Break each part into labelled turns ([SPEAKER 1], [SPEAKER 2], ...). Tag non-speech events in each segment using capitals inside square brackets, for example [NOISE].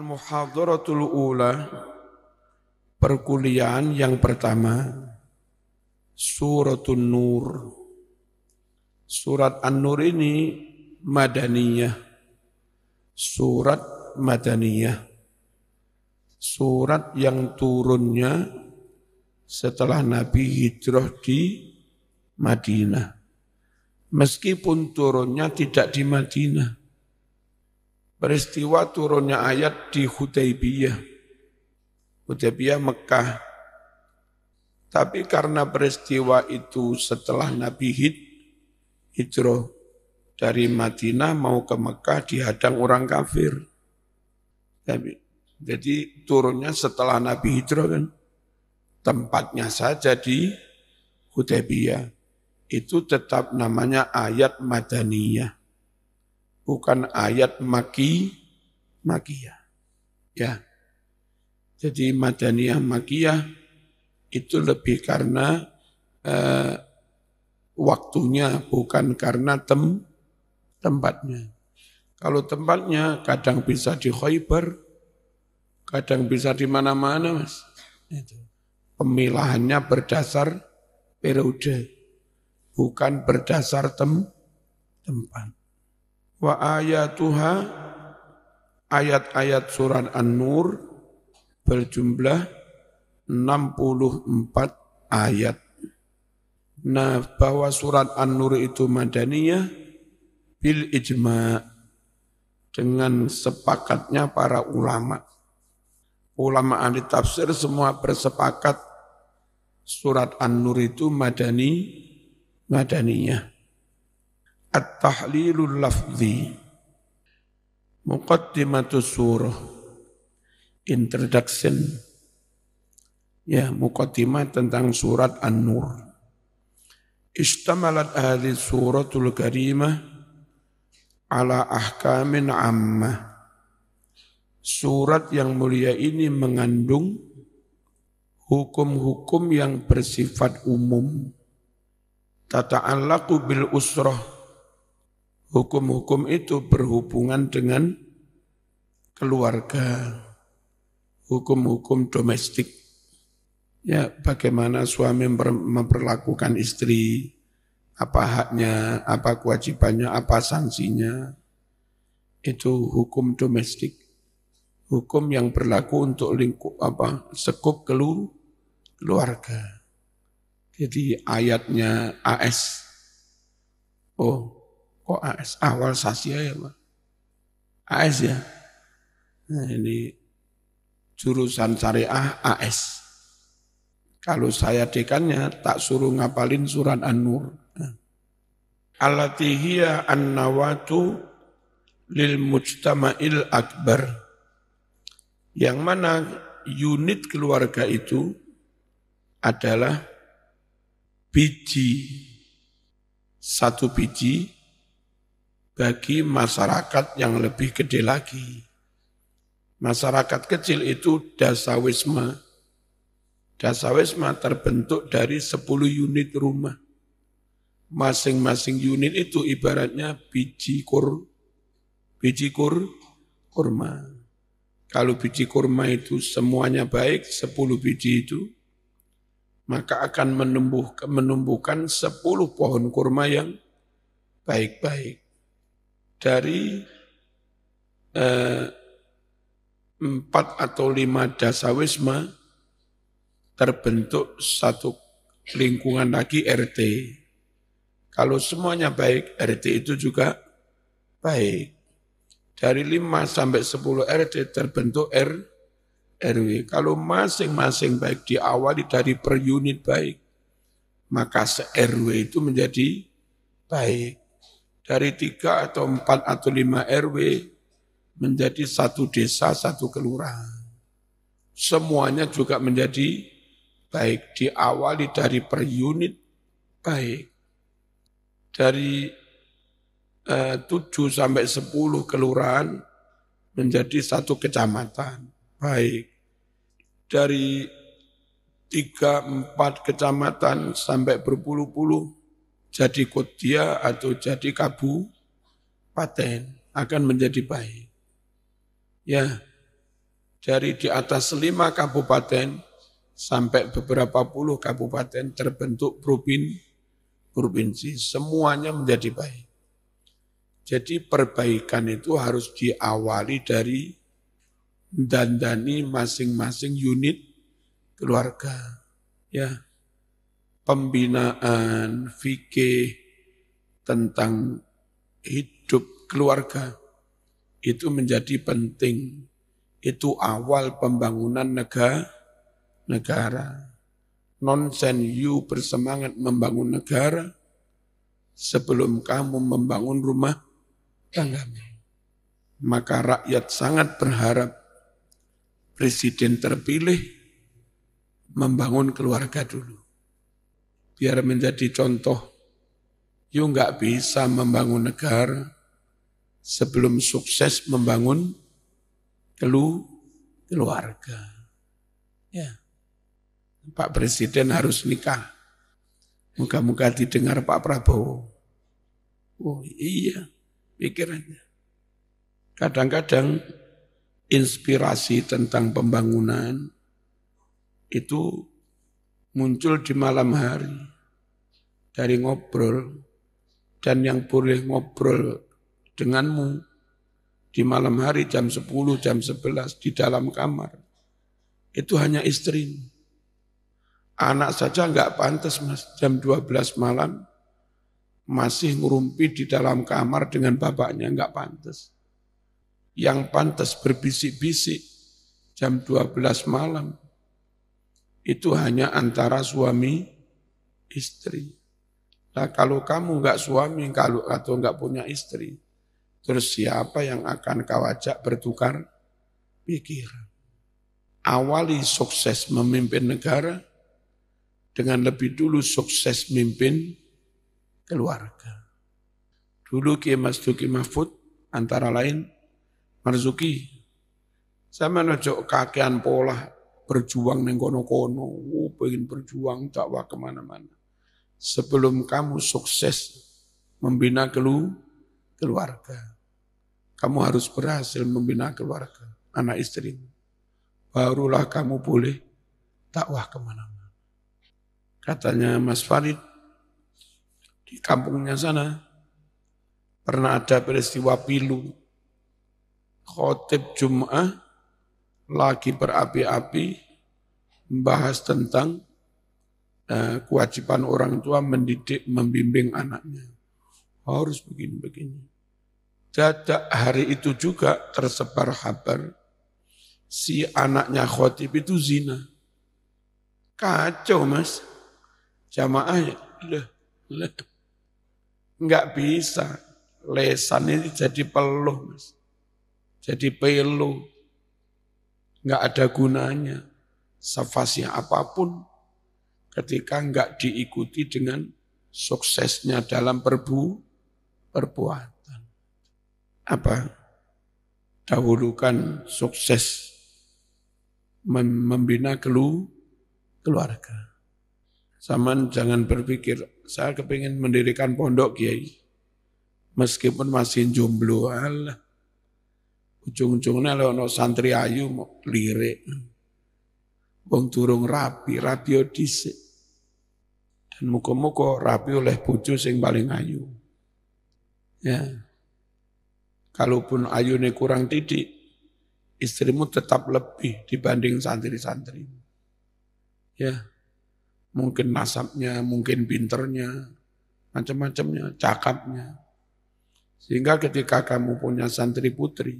[SPEAKER 1] Al-Muhadharatul Ula, perkuliahan yang pertama, Suratun Nur. Surat An-Nur ini madaniyah. Surat madaniyah. Surat yang turunnya setelah Nabi hijrah di Madinah. Meskipun turunnya tidak di Madinah peristiwa turunnya ayat di Hudaybiyah. Hudaybiyah Mekah. Tapi karena peristiwa itu setelah Nabi Hid, hijrah dari Madinah mau ke Mekah dihadang orang kafir. Tapi, jadi turunnya setelah Nabi hijrah kan. Tempatnya saja di Hudaybiyah. Itu tetap namanya ayat Madaniyah bukan ayat maki makia Ya. Jadi madaniyah makiyah itu lebih karena eh, waktunya bukan karena tem tempatnya. Kalau tempatnya kadang bisa di Khaybar, kadang bisa di mana-mana, Mas. Pemilahannya berdasar periode, bukan berdasar tem tempat wa ayatuha ayat-ayat surat An-Nur berjumlah 64 ayat. Nah, bahwa surat An-Nur itu madaniyah bil ijma dengan sepakatnya para ulama. Ulama ahli tafsir semua bersepakat surat An-Nur itu madani madaniyah. At-tahlilul lafzi Muqaddimatus surah Introduction Ya, muqaddimah tentang surat An-Nur Istamalat hadhi suratul karimah Ala ahkamin ammah Surat yang mulia ini mengandung hukum-hukum yang bersifat umum. Tata'allaku bil usrah Hukum-hukum itu berhubungan dengan keluarga, hukum-hukum domestik. Ya, bagaimana suami memperlakukan istri, apa haknya, apa kewajibannya, apa sanksinya. Itu hukum domestik. Hukum yang berlaku untuk lingkup apa sekup kelu, keluarga. Jadi ayatnya AS. Oh, Kok oh, AS? Ah, awal sasi ya Pak. AS ya. Nah ini jurusan syariah AS. Kalau saya dekannya tak suruh ngapalin surat An-Nur. Alatihiya an-nawatu lil mujtama'il akbar. Yang mana unit keluarga itu adalah biji satu biji bagi masyarakat yang lebih gede lagi. Masyarakat kecil itu dasawisma dasawisma terbentuk dari 10 unit rumah. Masing-masing unit itu ibaratnya biji kur, biji kur, kurma. Kalau biji kurma itu semuanya baik, 10 biji itu, maka akan menumbuh, menumbuhkan 10 pohon kurma yang baik-baik dari eh, empat atau lima wisma terbentuk satu lingkungan lagi RT. Kalau semuanya baik, RT itu juga baik. Dari lima sampai sepuluh RT terbentuk R, RW. Kalau masing-masing baik diawali dari per unit baik, maka se-RW itu menjadi baik dari tiga atau empat atau lima RW menjadi satu desa, satu kelurahan. Semuanya juga menjadi baik. Diawali dari per unit baik. Dari eh, tujuh sampai sepuluh kelurahan menjadi satu kecamatan. Baik. Dari tiga empat kecamatan sampai berpuluh-puluh jadi kodia atau jadi kabu paten akan menjadi baik. Ya, dari di atas lima kabupaten sampai beberapa puluh kabupaten terbentuk provin, provinsi, semuanya menjadi baik. Jadi perbaikan itu harus diawali dari dandani masing-masing unit keluarga. Ya, pembinaan fikih tentang hidup keluarga itu menjadi penting. Itu awal pembangunan negara. negara. Nonsen you bersemangat membangun negara sebelum kamu membangun rumah tanggamu. Maka rakyat sangat berharap presiden terpilih membangun keluarga dulu biar menjadi contoh. yuk nggak bisa membangun negara sebelum sukses membangun kelu keluarga. Ya. Pak Presiden harus nikah. Muka-muka didengar Pak Prabowo. Oh iya, pikirannya. Kadang-kadang inspirasi tentang pembangunan itu muncul di malam hari dari ngobrol dan yang boleh ngobrol denganmu di malam hari jam 10, jam 11 di dalam kamar itu hanya istri. Anak saja nggak pantas mas, jam 12 malam masih ngurumpi di dalam kamar dengan bapaknya nggak pantas. Yang pantas berbisik-bisik jam 12 malam itu hanya antara suami istri. Nah kalau kamu enggak suami kalau atau enggak punya istri, terus siapa yang akan kau ajak bertukar pikiran? Awali sukses memimpin negara dengan lebih dulu sukses memimpin keluarga. Dulu Kiai Mas Duki Mahfud antara lain Marzuki sama nojok kakean pola berjuang neng kono-kono, oh, pengen berjuang dakwah kemana-mana. Sebelum kamu sukses membina kelu, keluarga, kamu harus berhasil membina keluarga, anak istrimu. Barulah kamu boleh dakwah kemana-mana. Katanya Mas Farid, di kampungnya sana, pernah ada peristiwa pilu, khotib Jum'ah, lagi berapi-api membahas tentang uh, kewajiban orang tua mendidik, membimbing anaknya. Harus begini-begini. Dadak hari itu juga tersebar kabar si anaknya khotib itu zina. Kacau mas. Jamaah ya. Leh, leh. Nggak bisa. Lesan ini jadi peluh mas. Jadi peluh nggak ada gunanya savasnya apapun ketika nggak diikuti dengan suksesnya dalam perbu perbuatan. Apa? Dahulukan sukses membina kelu keluarga. Sama jangan berpikir, saya kepingin mendirikan pondok kiai. Meskipun masih jomblo, Allah Ujung-ujungnya lo no santri ayu mau lirik. Wong durung rapi, rapi dhisik. Dan muka-muka rapi oleh pucu sing paling ayu. Ya. Kalaupun ayu ini kurang didik, istrimu tetap lebih dibanding santri-santri. Ya. Mungkin nasabnya, mungkin pinternya, macam-macamnya, cakapnya. Sehingga ketika kamu punya santri putri,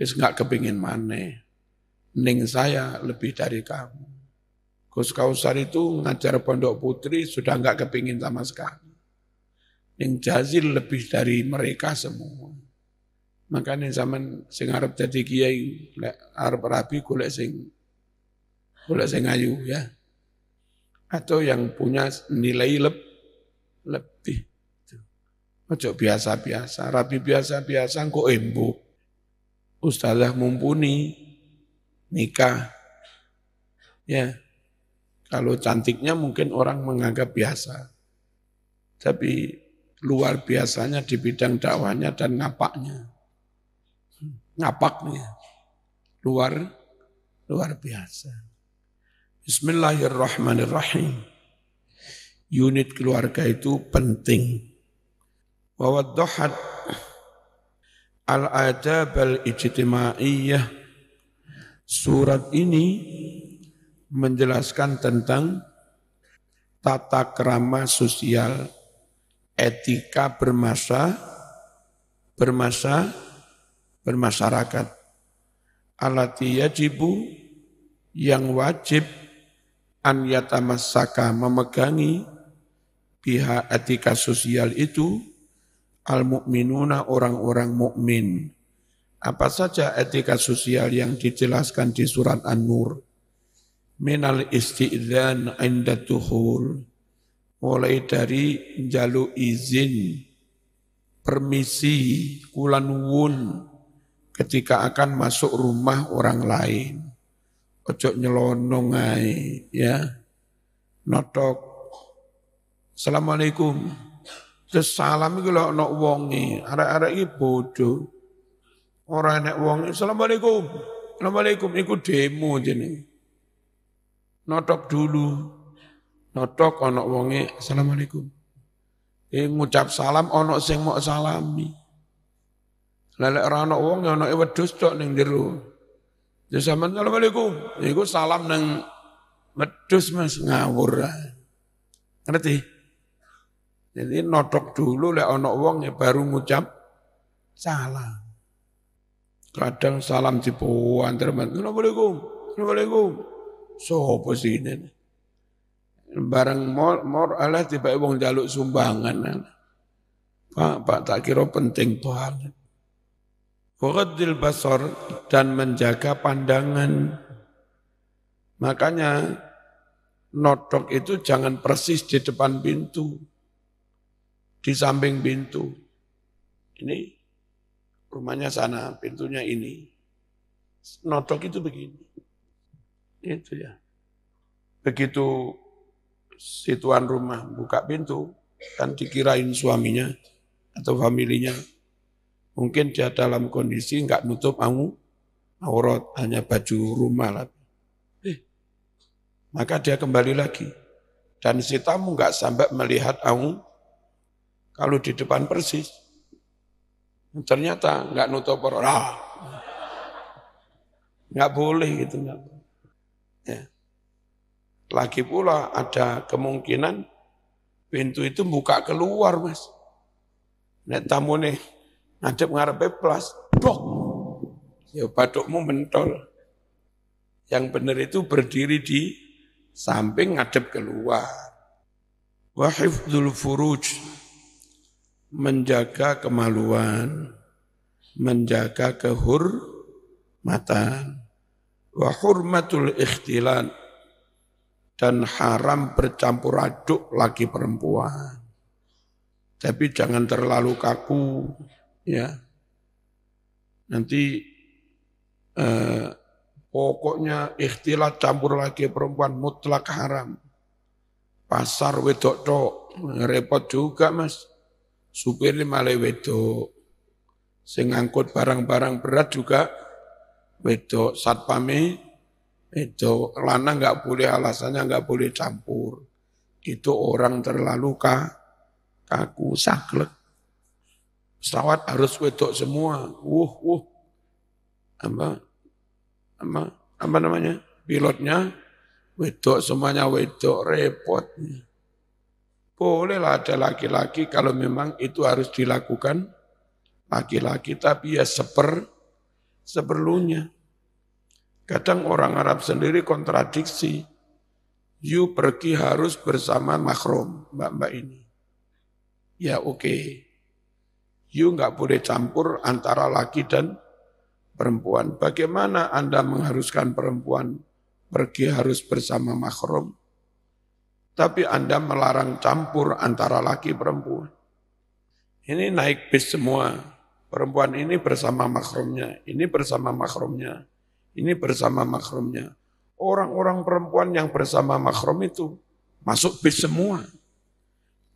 [SPEAKER 1] Wis nggak kepingin mana, Ning saya lebih dari kamu. Gus Kausar itu ngajar pondok putri sudah nggak kepingin sama sekali. Ning Jazil lebih dari mereka semua. Maka Makanya zaman sing Arab jadi kiai, Arab rabi golek sing golek sing ayu ya. Atau yang punya nilai leb, lebih. Ojo biasa-biasa, rabi biasa-biasa kok embo ustazah mumpuni nikah. Ya. Kalau cantiknya mungkin orang menganggap biasa. Tapi luar biasanya di bidang dakwahnya dan ngapaknya. Ngapaknya. Luar luar biasa. Bismillahirrahmanirrahim. Unit keluarga itu penting. bahwa dohat Al-Adab Al-Ijtimaiyah Surat ini menjelaskan tentang tata kerama sosial etika bermasa bermasa bermasyarakat alati yajibu yang wajib an yatamassaka memegangi pihak etika sosial itu al-mu'minuna orang-orang mukmin. Apa saja etika sosial yang dijelaskan di surat An-Nur? Minal isti'dzan inda tuhul. Mulai dari jalu izin, permisi, kulanwun ketika akan masuk rumah orang lain. Ojo nyelonongai, ya. Notok. Assalamualaikum. Sesalam iku lho ana wonge, iya. arek-arek iki bodho. Ora enek wonge. Assalamualaikum. Assalamualaikum iku demo jenenge. Notok dulu. Notok ana wonge, Assalamualaikum. Eh ngucap salam ana sing mau salami. Lelek ora ana wong ana e wedhus tok ning jero. Ya sampean asalamualaikum. Iku salam nang wedhus Mas ngawur. Ngerti? Jadi notok dulu lek onok wong ya baru ngucap salam. Kadang salam puan terima. Assalamualaikum. Assalamualaikum. Sopo ini. Barang mor, mor alah tiba wong jaluk sumbangan. Pak, Pak tak kira penting banget. Waqadil basor dan menjaga pandangan. Makanya notok itu jangan persis di depan pintu di samping pintu. Ini rumahnya sana, pintunya ini. notok itu begini. Itu ya. Begitu si tuan rumah buka pintu, kan dikirain suaminya atau familinya. Mungkin dia dalam kondisi nggak nutup angu, aurat, hanya baju rumah lah. Eh, maka dia kembali lagi. Dan si tamu nggak sampai melihat angu, kalau di depan persis, ternyata nggak nutup orang. Ah. Nggak boleh gitu. Ya. Lagi pula ada kemungkinan pintu itu buka keluar mas. Nek tamu nih ngadep ngarepe plus, dok. Ya badukmu mentol. Yang benar itu berdiri di samping ngadep keluar. Wahifdul furuj menjaga kemaluan, menjaga kehormatan, wa hurmatul ikhtilat dan haram bercampur aduk lagi perempuan. Tapi jangan terlalu kaku ya. Nanti eh, pokoknya ikhtilat campur lagi perempuan mutlak haram. Pasar wedok dok repot juga Mas supir malah wedok. Sing ngangkut barang-barang berat juga wedok, satpame wedok. lana nggak boleh alasannya nggak boleh campur. Itu orang terlalu kah, kaku, saklek. Pesawat harus wedok semua. Wuh, wuh. Apa? Apa, apa namanya? Pilotnya wedok, semuanya wedok, repotnya. Bolehlah ada laki-laki kalau memang itu harus dilakukan laki-laki, tapi ya seper, seperlunya. Kadang orang Arab sendiri kontradiksi. You pergi harus bersama makrom, mbak-mbak ini. Ya oke. Okay. You nggak boleh campur antara laki dan perempuan. Bagaimana Anda mengharuskan perempuan pergi harus bersama makrom? tapi Anda melarang campur antara laki perempuan. Ini naik bis semua. Perempuan ini bersama makromnya, ini bersama makromnya, ini bersama makromnya. Orang-orang perempuan yang bersama makrom itu masuk bis semua.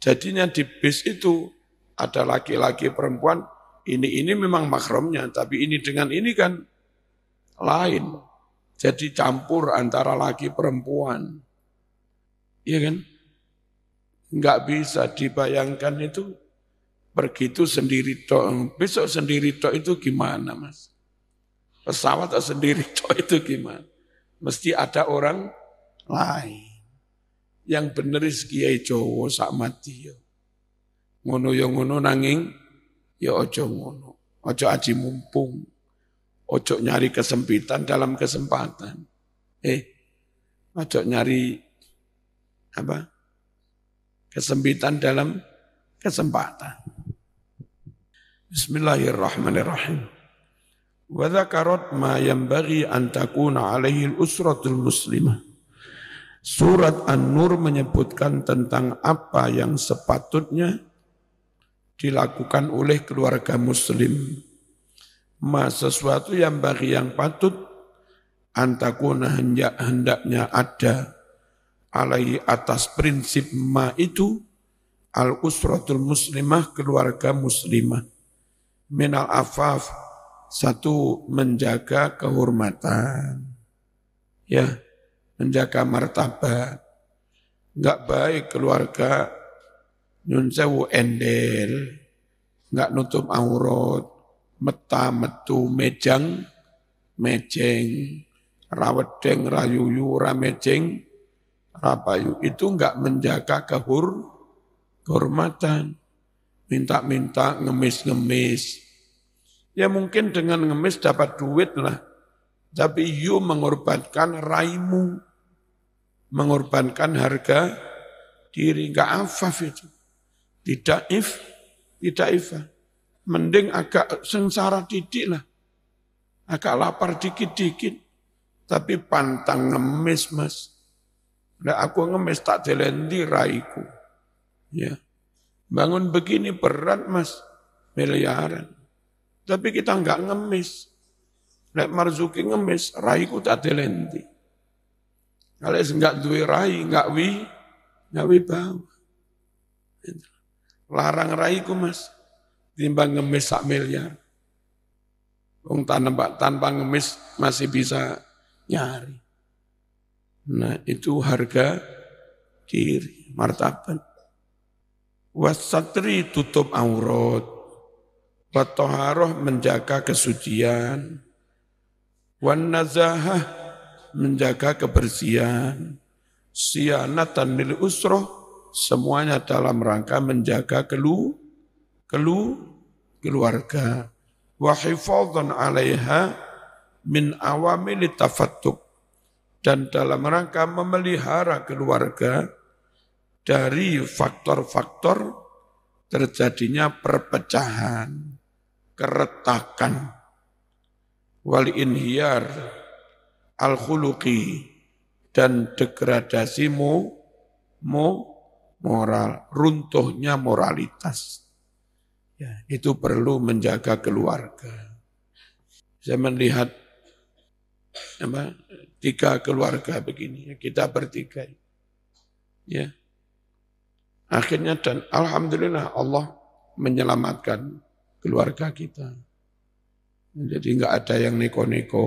[SPEAKER 1] Jadinya di bis itu ada laki-laki perempuan, ini ini memang makromnya, tapi ini dengan ini kan lain. Jadi campur antara laki perempuan. Iya kan? Nggak bisa dibayangkan itu pergi itu sendiri toh. Besok sendiri toh itu gimana mas? Pesawat atau sendiri [LAUGHS] toh itu gimana? Mesti ada orang lain. Yang bener kiai Jawa sak mati ya. Ngono ya ngono nanging ya ojo ngono. Ojo aji mumpung. Ojo nyari kesempitan dalam kesempatan. Eh, ojo nyari apa kesempitan dalam kesempatan. Bismillahirrahmanirrahim. Wa dzakarat ma yanbaghi an takuna alaihi usratul muslimah. Surat An-Nur menyebutkan tentang apa yang sepatutnya dilakukan oleh keluarga muslim. Ma sesuatu yang bagi yang patut antakuna hendak hendaknya ada alai atas prinsip ma itu al usratul muslimah keluarga muslimah minal afaf satu menjaga kehormatan ya menjaga martabat nggak baik keluarga nyun sewu endel nggak nutup aurat meta metu mejang mejeng rawedeng rayuyu mejeng Rapayu itu enggak menjaga kehur, kehormatan. Minta-minta, ngemis-ngemis. Ya mungkin dengan ngemis dapat duit lah. Tapi you mengorbankan raimu. Mengorbankan harga diri. Enggak afaf itu. Tidak if, tidak ifa. Mending agak sengsara didik lah. Agak lapar dikit-dikit. Tapi pantang ngemis mas Nah aku ngemis tak telendi raiku. Ya. Bangun begini berat mas, miliaran. Tapi kita nggak ngemis. Lek marzuki ngemis, raiku tak telendi. Kalau nggak duwe rai, nggak wi, nggak wibawa. Larang raiku mas, timbang ngemis sak miliar. Wong tanpa, tanpa ngemis masih bisa nyari. Nah itu harga diri, martabat. Wasatri tutup aurat. Watoharoh menjaga kesucian. wanazah menjaga kebersihan. Sianatan lil usroh semuanya dalam rangka menjaga kelu kelu keluarga Wahifal hifadzan 'alaiha min awamil tafattuk dan dalam rangka memelihara keluarga dari faktor-faktor terjadinya perpecahan, keretakan, wal inhiyar, al khuluqi dan degradasi mu, mu moral, runtuhnya moralitas. Ya, itu perlu menjaga keluarga. Saya melihat apa tiga keluarga begini ya, kita bertiga ya akhirnya dan alhamdulillah Allah menyelamatkan keluarga kita jadi nggak ada yang neko-neko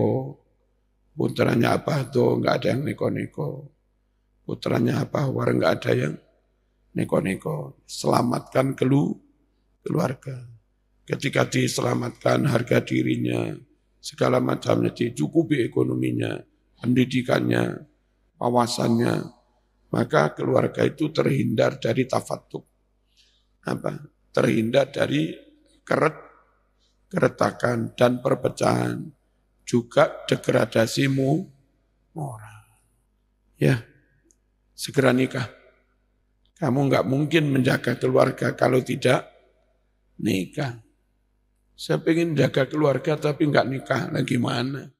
[SPEAKER 1] putranya apa tuh nggak ada yang neko-neko putranya apa war nggak ada yang neko-neko selamatkan kelu keluarga ketika diselamatkan harga dirinya segala macamnya, dicukupi ekonominya, pendidikannya, wawasannya, maka keluarga itu terhindar dari tafatuk. Apa? Terhindar dari keret, keretakan dan perpecahan, juga degradasimu moral. Ya, segera nikah. Kamu nggak mungkin menjaga keluarga kalau tidak nikah. Saya pengen jaga keluarga tapi nggak nikah. Nah gimana?